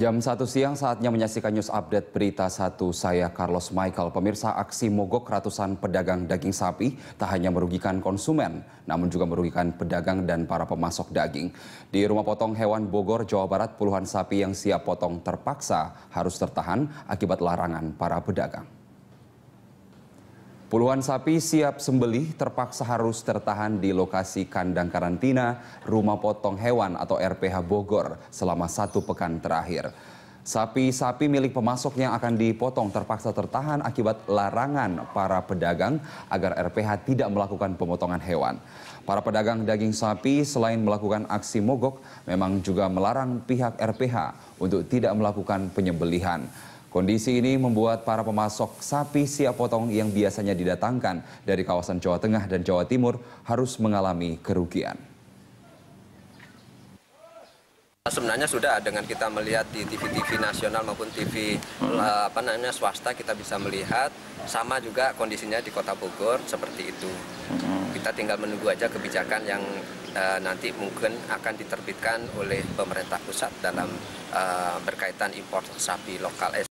Jam 1 siang saatnya menyaksikan news update berita satu saya Carlos Michael. Pemirsa aksi mogok ratusan pedagang daging sapi tak hanya merugikan konsumen, namun juga merugikan pedagang dan para pemasok daging. Di rumah potong hewan Bogor, Jawa Barat, puluhan sapi yang siap potong terpaksa harus tertahan akibat larangan para pedagang. Puluhan sapi siap sembelih terpaksa harus tertahan di lokasi kandang karantina Rumah Potong Hewan atau RPH Bogor selama satu pekan terakhir. Sapi-sapi milik pemasok yang akan dipotong terpaksa tertahan akibat larangan para pedagang agar RPH tidak melakukan pemotongan hewan. Para pedagang daging sapi selain melakukan aksi mogok, memang juga melarang pihak RPH untuk tidak melakukan penyembelihan. Kondisi ini membuat para pemasok sapi siap potong yang biasanya didatangkan dari kawasan Jawa Tengah dan Jawa Timur harus mengalami kerugian. Sebenarnya sudah dengan kita melihat di TV-TV nasional maupun TV hmm. eh, apa namanya swasta kita bisa melihat sama juga kondisinya di Kota Bogor seperti itu. Hmm. Kita tinggal menunggu aja kebijakan yang uh, nanti mungkin akan diterbitkan oleh pemerintah pusat dalam uh, berkaitan impor sapi lokal.